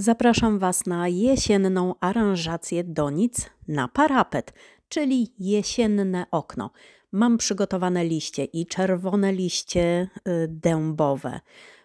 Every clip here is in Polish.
Zapraszam Was na jesienną aranżację donic na parapet, czyli jesienne okno. Mam przygotowane liście i czerwone liście y, dębowe.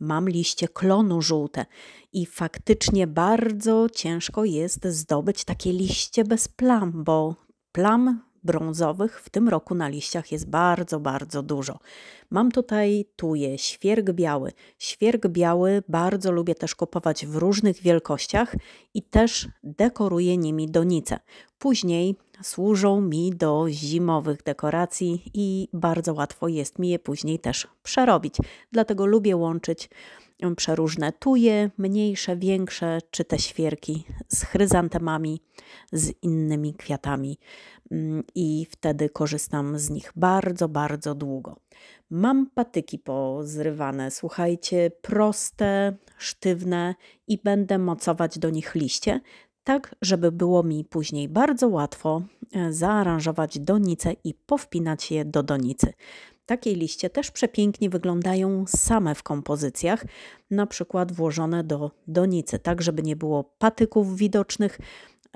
Mam liście klonu żółte i faktycznie bardzo ciężko jest zdobyć takie liście bez plam, bo plam brązowych w tym roku na liściach jest bardzo, bardzo dużo. Mam tutaj tuję, świerg biały. Świerg biały bardzo lubię też kupować w różnych wielkościach i też dekoruję nimi donice. Później Służą mi do zimowych dekoracji i bardzo łatwo jest mi je później też przerobić. Dlatego lubię łączyć przeróżne tuje, mniejsze, większe, czy te świerki z chryzantemami, z innymi kwiatami mm, i wtedy korzystam z nich bardzo, bardzo długo. Mam patyki pozrywane, słuchajcie, proste, sztywne i będę mocować do nich liście, tak żeby było mi później bardzo łatwo e, zaaranżować donice i powpinać je do donicy. Takie liście też przepięknie wyglądają same w kompozycjach, na przykład włożone do donicy, tak żeby nie było patyków widocznych.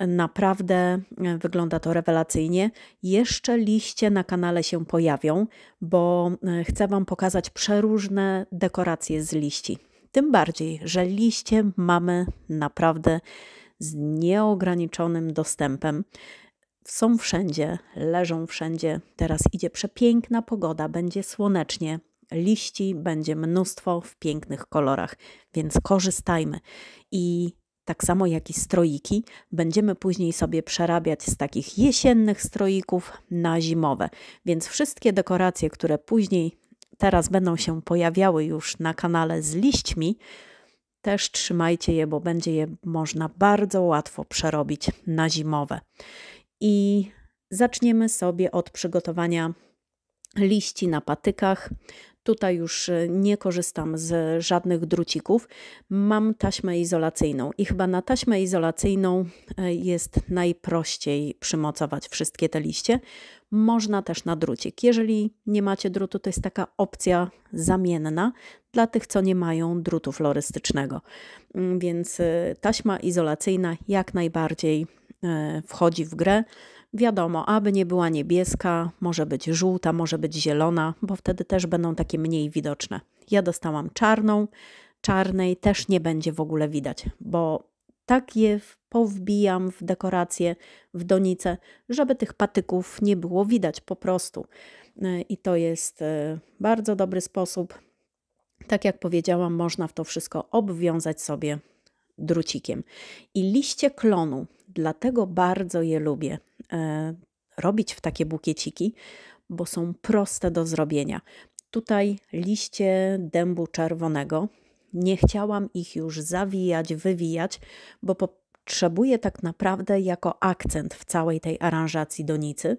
Naprawdę e, wygląda to rewelacyjnie. Jeszcze liście na kanale się pojawią, bo e, chcę Wam pokazać przeróżne dekoracje z liści. Tym bardziej, że liście mamy naprawdę z nieograniczonym dostępem. Są wszędzie, leżą wszędzie. Teraz idzie przepiękna pogoda, będzie słonecznie, liści będzie mnóstwo w pięknych kolorach, więc korzystajmy. I tak samo jak i stroiki, będziemy później sobie przerabiać z takich jesiennych stroików na zimowe. Więc wszystkie dekoracje, które później teraz będą się pojawiały już na kanale z liśćmi, też trzymajcie je, bo będzie je można bardzo łatwo przerobić na zimowe. I zaczniemy sobie od przygotowania liści na patykach. Tutaj już e, nie korzystam z żadnych drucików. Mam taśmę izolacyjną i chyba na taśmę izolacyjną e, jest najprościej przymocować wszystkie te liście. Można też na drucik. Jeżeli nie macie drutu, to jest taka opcja zamienna dla tych, co nie mają drutu florystycznego. Mm, więc e, taśma izolacyjna jak najbardziej wchodzi w grę. Wiadomo, aby nie była niebieska, może być żółta, może być zielona, bo wtedy też będą takie mniej widoczne. Ja dostałam czarną, czarnej też nie będzie w ogóle widać, bo tak je powbijam w dekoracje, w donice, żeby tych patyków nie było widać po prostu. I to jest e, bardzo dobry sposób. Tak jak powiedziałam, można w to wszystko obwiązać sobie drucikiem. I liście klonu, dlatego bardzo je lubię. E, robić w takie bukieciki, bo są proste do zrobienia. Tutaj liście dębu czerwonego. Nie chciałam ich już zawijać, wywijać, bo potrzebuję tak naprawdę jako akcent w całej tej aranżacji donicy.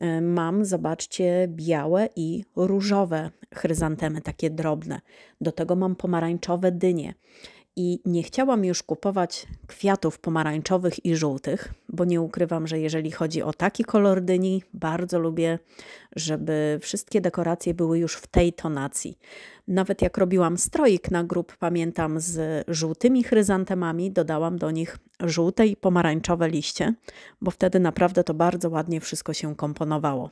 E, mam, zobaczcie, białe i różowe chryzantemy, takie drobne. Do tego mam pomarańczowe dynie i nie chciałam już kupować kwiatów pomarańczowych i żółtych, bo nie ukrywam, że jeżeli chodzi o taki kolor dyni, bardzo lubię, żeby wszystkie dekoracje były już w tej tonacji. Nawet jak robiłam stroik na grób, pamiętam, z żółtymi chryzantemami, dodałam do nich żółte i pomarańczowe liście, bo wtedy naprawdę to bardzo ładnie wszystko się komponowało.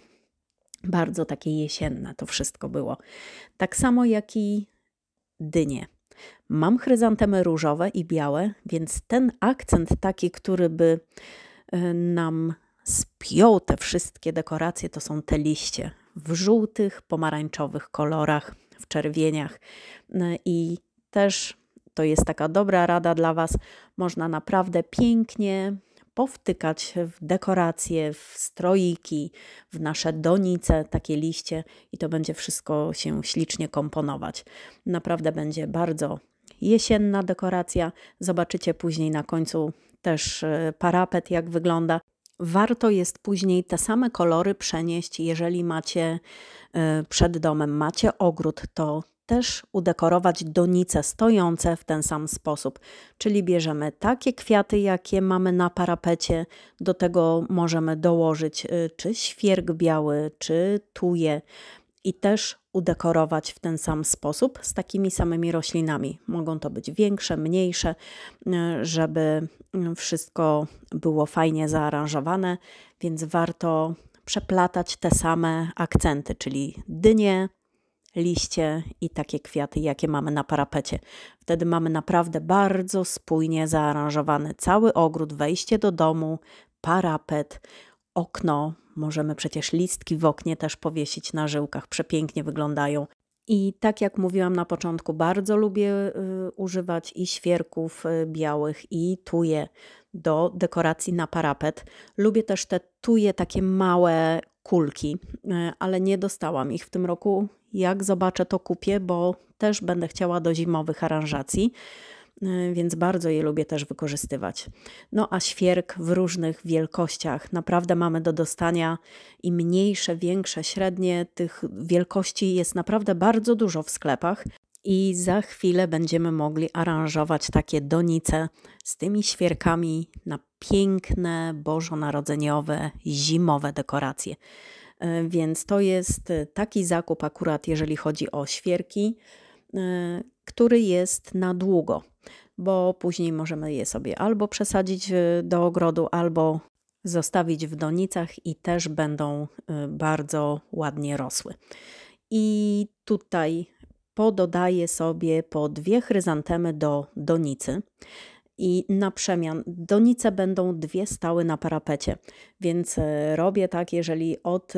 Bardzo takie jesienne to wszystko było. Tak samo jak i dynie. Mam chryzantemy różowe i białe, więc ten akcent taki, który by y, nam spiął te wszystkie dekoracje, to są te liście w żółtych, pomarańczowych kolorach, w czerwieniach. Y, I też to jest taka dobra rada dla Was. Można naprawdę pięknie powtykać w dekoracje, w stroiki, w nasze donice, takie liście i to będzie wszystko się ślicznie komponować. Naprawdę będzie bardzo jesienna dekoracja. Zobaczycie później na końcu też e, parapet, jak wygląda. Warto jest później te same kolory przenieść, jeżeli macie e, przed domem, macie ogród, to też udekorować donice stojące w ten sam sposób. Czyli bierzemy takie kwiaty, jakie mamy na parapecie, do tego możemy dołożyć e, czy świerk biały, czy tuje. I też udekorować w ten sam sposób z takimi samymi roślinami. Mogą to być większe, mniejsze, y, żeby y, wszystko było fajnie zaaranżowane, więc warto przeplatać te same akcenty, czyli dynie, liście i takie kwiaty, jakie mamy na parapecie. Wtedy mamy naprawdę bardzo spójnie zaaranżowany cały ogród, wejście do domu, parapet, okno, Możemy przecież listki w oknie też powiesić na żyłkach, przepięknie wyglądają. I tak jak mówiłam na początku, bardzo lubię y, używać i świerków y, białych, i tuje do dekoracji na parapet. Lubię też te tuje takie małe kulki, y, ale nie dostałam ich w tym roku. Jak zobaczę, to kupię, bo też będę chciała do zimowych aranżacji. Y, więc bardzo je lubię też wykorzystywać. No a świerk w różnych wielkościach. Naprawdę mamy do dostania i mniejsze, większe, średnie. Tych wielkości jest naprawdę bardzo dużo w sklepach. I za chwilę będziemy mogli aranżować takie donice z tymi świerkami na piękne, bożonarodzeniowe, zimowe dekoracje. Y, więc to jest y, taki zakup, akurat jeżeli chodzi o świerki, który jest na długo bo później możemy je sobie albo przesadzić y, do ogrodu, albo zostawić w donicach i też będą y, bardzo ładnie rosły. I tutaj pododaję sobie po dwie chryzantemy do donicy. I na przemian donice będą dwie stały na parapecie, więc y, robię tak, jeżeli od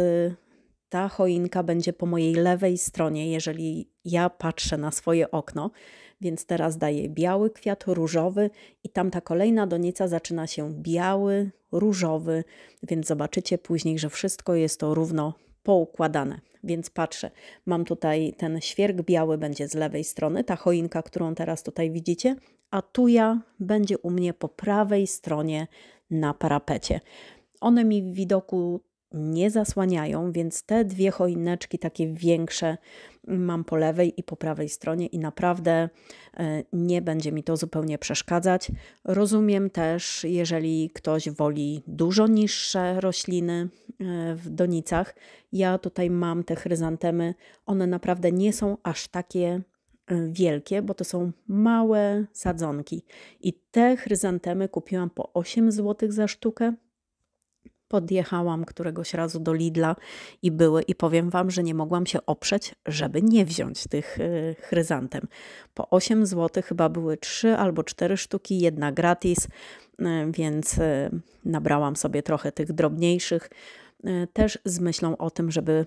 ta choinka będzie po mojej lewej stronie, jeżeli ja patrzę na swoje okno, więc teraz daję biały kwiat, różowy i tamta kolejna donica zaczyna się biały, różowy, więc zobaczycie później, że wszystko jest to równo poukładane. Więc patrzę, mam tutaj ten świerk biały będzie z lewej strony, ta choinka, którą teraz tutaj widzicie, a tuja będzie u mnie po prawej stronie na parapecie. One mi w widoku nie zasłaniają, więc te dwie choineczki takie większe mam po lewej i po prawej stronie i naprawdę e, nie będzie mi to zupełnie przeszkadzać. Rozumiem też, jeżeli ktoś woli dużo niższe rośliny e, w donicach. Ja tutaj mam te chryzantemy, one naprawdę nie są aż takie e, wielkie, bo to są małe sadzonki. I te chryzantemy kupiłam po 8 zł za sztukę podjechałam któregoś razu do Lidla i były i powiem Wam, że nie mogłam się oprzeć, żeby nie wziąć tych y, chryzantem. Po 8 zł chyba były 3 albo 4 sztuki, jedna gratis, y, więc y, nabrałam sobie trochę tych drobniejszych, też z myślą o tym, żeby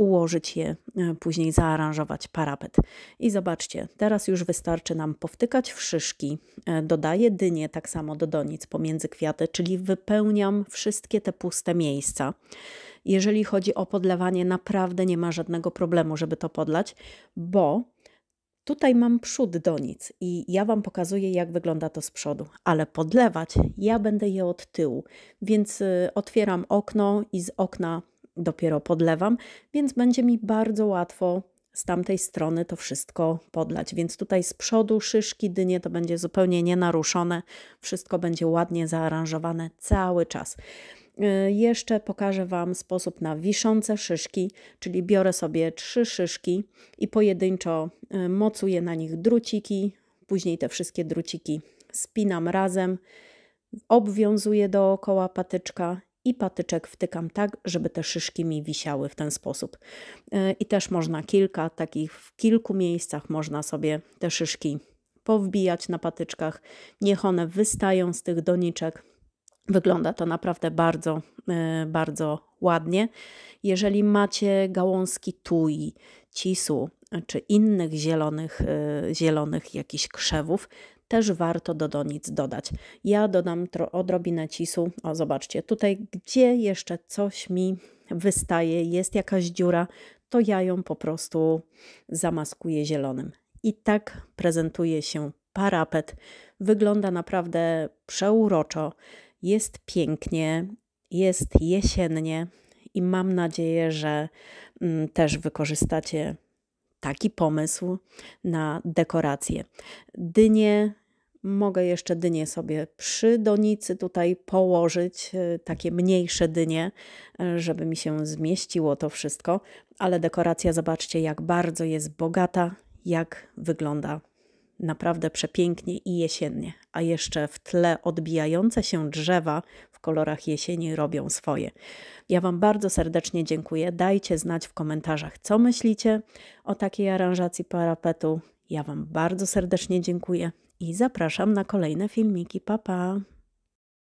ułożyć je, e, później zaaranżować parapet. I zobaczcie, teraz już wystarczy nam powtykać w szyszki. E, dodaję dynie tak samo do donic pomiędzy kwiaty, czyli wypełniam wszystkie te puste miejsca. Jeżeli chodzi o podlewanie, naprawdę nie ma żadnego problemu, żeby to podlać, bo Tutaj mam przód donic i ja Wam pokazuję, jak wygląda to z przodu, ale podlewać ja będę je od tyłu, więc e, otwieram okno i z okna dopiero podlewam, więc będzie mi bardzo łatwo z tamtej strony to wszystko podlać. Więc tutaj z przodu szyszki, dynie to będzie zupełnie nienaruszone. Wszystko będzie ładnie zaaranżowane cały czas. Y, jeszcze pokażę Wam sposób na wiszące szyszki, czyli biorę sobie trzy szyszki i pojedynczo y, mocuję na nich druciki, później te wszystkie druciki spinam razem, obwiązuję dookoła patyczka i patyczek wtykam tak, żeby te szyszki mi wisiały w ten sposób. E, I też można kilka takich, w kilku miejscach można sobie te szyszki powbijać na patyczkach. Niech one wystają z tych doniczek. Wygląda to naprawdę bardzo, e, bardzo ładnie. Jeżeli macie gałązki tui, cisu czy innych zielonych, e, zielonych jakichś krzewów, też warto do, do nic dodać. Ja dodam odrobinę cisu. O, zobaczcie, tutaj gdzie jeszcze coś mi wystaje, jest jakaś dziura, to ja ją po prostu zamaskuję zielonym. I tak prezentuje się parapet. Wygląda naprawdę przeuroczo, jest pięknie, jest jesiennie i mam nadzieję, że mm, też wykorzystacie taki pomysł na dekorację. Dynie Mogę jeszcze dynie sobie przy donicy tutaj położyć, e, takie mniejsze dynie, e, żeby mi się zmieściło to wszystko, ale dekoracja zobaczcie jak bardzo jest bogata, jak wygląda naprawdę przepięknie i jesiennie, a jeszcze w tle odbijające się drzewa w kolorach jesieni robią swoje. Ja Wam bardzo serdecznie dziękuję. Dajcie znać w komentarzach, co myślicie o takiej aranżacji parapetu. Ja Wam bardzo serdecznie dziękuję i zapraszam na kolejne filmiki. Pa, pa!